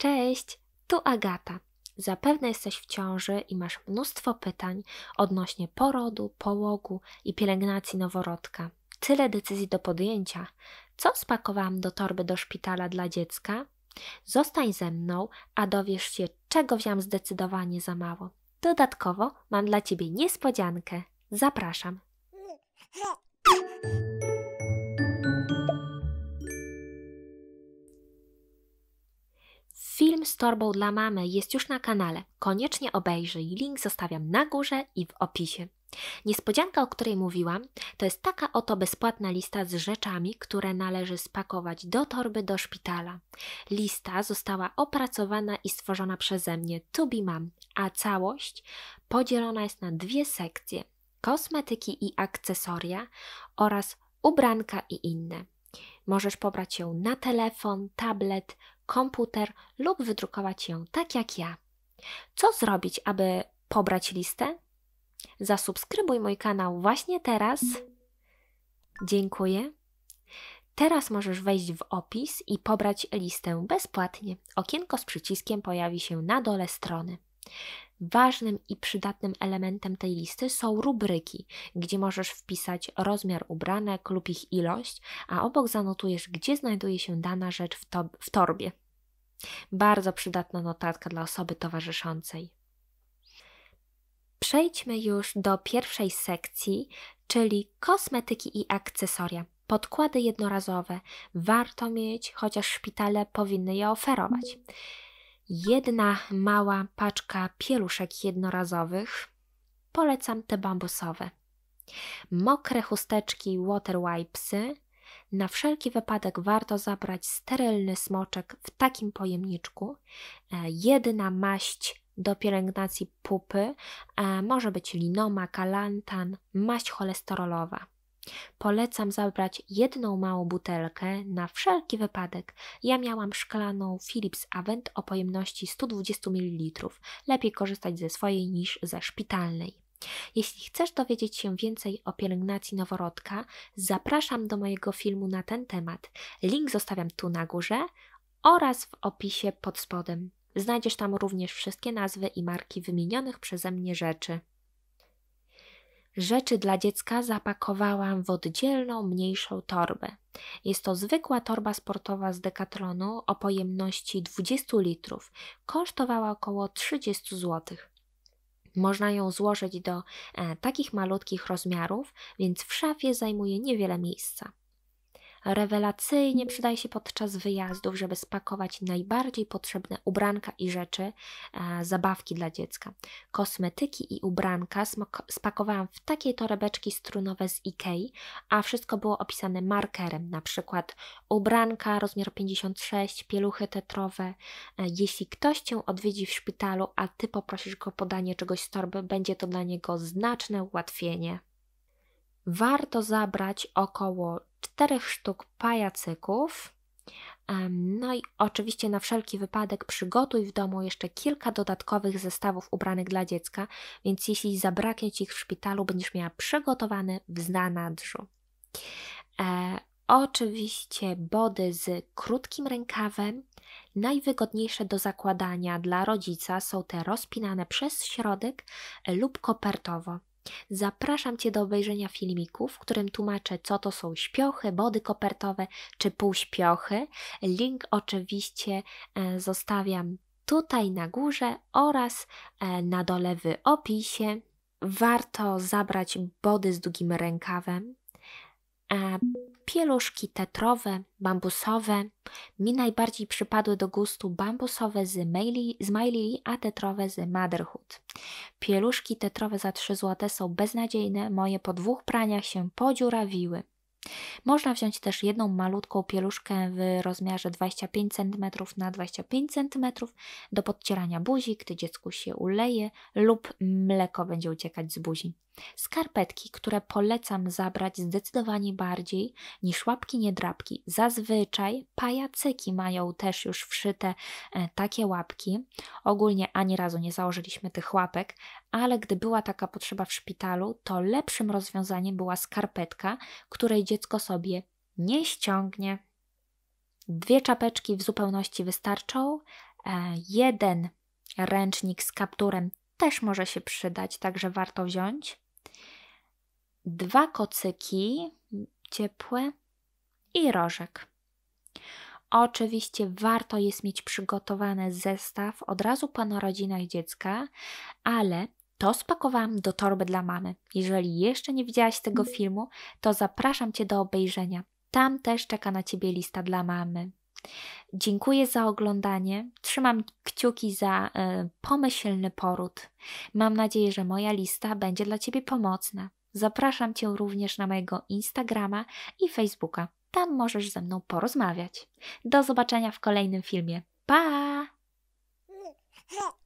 Cześć, tu Agata. Zapewne jesteś w ciąży i masz mnóstwo pytań odnośnie porodu, połogu i pielęgnacji noworodka. Tyle decyzji do podjęcia. Co spakowałam do torby do szpitala dla dziecka? Zostań ze mną, a dowiesz się, czego wziąłam zdecydowanie za mało. Dodatkowo mam dla ciebie niespodziankę. Zapraszam. Film z torbą dla mamy jest już na kanale. Koniecznie obejrzyj. Link zostawiam na górze i w opisie. Niespodzianka, o której mówiłam, to jest taka oto bezpłatna lista z rzeczami, które należy spakować do torby do szpitala. Lista została opracowana i stworzona przeze mnie To Be a całość podzielona jest na dwie sekcje: kosmetyki i akcesoria oraz ubranka i inne. Możesz pobrać ją na telefon, tablet, komputer lub wydrukować ją tak jak ja. Co zrobić, aby pobrać listę? Zasubskrybuj mój kanał właśnie teraz. Dziękuję. Teraz możesz wejść w opis i pobrać listę bezpłatnie. Okienko z przyciskiem pojawi się na dole strony. Ważnym i przydatnym elementem tej listy są rubryki, gdzie możesz wpisać rozmiar ubranek lub ich ilość, a obok zanotujesz, gdzie znajduje się dana rzecz w, to w torbie. Bardzo przydatna notatka dla osoby towarzyszącej. Przejdźmy już do pierwszej sekcji, czyli kosmetyki i akcesoria. Podkłady jednorazowe warto mieć, chociaż szpitale powinny je oferować jedna mała paczka pieluszek jednorazowych. Polecam te bambusowe. Mokre chusteczki water wipesy. Na wszelki wypadek warto zabrać sterylny smoczek w takim pojemniczku. E, jedna maść do pielęgnacji pupy e, może być linoma, kalantan, maść cholesterolowa. Polecam zabrać jedną małą butelkę na wszelki wypadek. Ja miałam szklaną Philips Avent o pojemności 120 ml. Lepiej korzystać ze swojej niż ze szpitalnej. Jeśli chcesz dowiedzieć się więcej o pielęgnacji noworodka, zapraszam do mojego filmu na ten temat. Link zostawiam tu na górze oraz w opisie pod spodem. Znajdziesz tam również wszystkie nazwy i marki wymienionych przeze mnie rzeczy. Rzeczy dla dziecka zapakowałam w oddzielną, mniejszą torbę. Jest to zwykła torba sportowa z Decathlonu o pojemności 20 litrów. Kosztowała około 30 zł. Można ją złożyć do e, takich malutkich rozmiarów, więc w szafie zajmuje niewiele miejsca. Rewelacyjnie przydaje się podczas wyjazdów, żeby spakować najbardziej potrzebne ubranka i rzeczy, e, zabawki dla dziecka. Kosmetyki i ubranka spakowałam w takie torebeczki strunowe z Ikei, a wszystko było opisane markerem, na przykład ubranka rozmiar 56, pieluchy tetrowe. E, jeśli ktoś Cię odwiedzi w szpitalu, a Ty poprosisz go o podanie czegoś z torby, będzie to dla niego znaczne ułatwienie warto zabrać około czterech sztuk pajacyków. No i oczywiście na wszelki wypadek przygotuj w domu jeszcze kilka dodatkowych zestawów ubranych dla dziecka, więc jeśli zabraknie Ci ich w szpitalu, będziesz miała przygotowany w zanadrzu. E, oczywiście body z krótkim rękawem. Najwygodniejsze do zakładania dla rodzica są te rozpinane przez środek lub kopertowo. Zapraszam Cię do obejrzenia filmiku, w którym tłumaczę, co to są śpiochy, body kopertowe czy półśpiochy. Link oczywiście e, zostawiam tutaj na górze oraz e, na dole w opisie. Warto zabrać body z długim rękawem, Pieluszki tetrowe, bambusowe. Mi najbardziej przypadły do gustu bambusowe z, Miley, z Miley a tetrowe z Motherhood. Pieluszki tetrowe za 3 zł są beznadziejne, moje po dwóch praniach się podziurawiły. Można wziąć też jedną malutką pieluszkę w rozmiarze 25 cm na 25 cm do podcierania buzi, gdy dziecku się uleje lub mleko będzie uciekać z buzi. Skarpetki, które polecam zabrać zdecydowanie bardziej niż łapki niedrapki. Zazwyczaj pajacyki mają też już wszyte e, takie łapki. Ogólnie ani razu nie założyliśmy tych łapek, ale gdy była taka potrzeba w szpitalu, to lepszym rozwiązaniem była skarpetka, której dziecko sobie nie ściągnie. Dwie czapeczki w zupełności wystarczą, e, jeden ręcznik z kapturem też może się przydać, także warto wziąć. Dwa kocyki ciepłe i rożek. Oczywiście warto jest mieć przygotowany zestaw od razu po narodzinach dziecka, ale to spakowałam do torby dla mamy. Jeżeli jeszcze nie widziałaś tego mm. filmu, to zapraszam Cię do obejrzenia. Tam też czeka na Ciebie lista dla mamy. Dziękuję za oglądanie. Trzymam kciuki za y, pomyślny poród. Mam nadzieję, że moja lista będzie dla Ciebie pomocna. Zapraszam Cię również na mojego Instagrama i Facebooka. Tam możesz ze mną porozmawiać. Do zobaczenia w kolejnym filmie. Pa!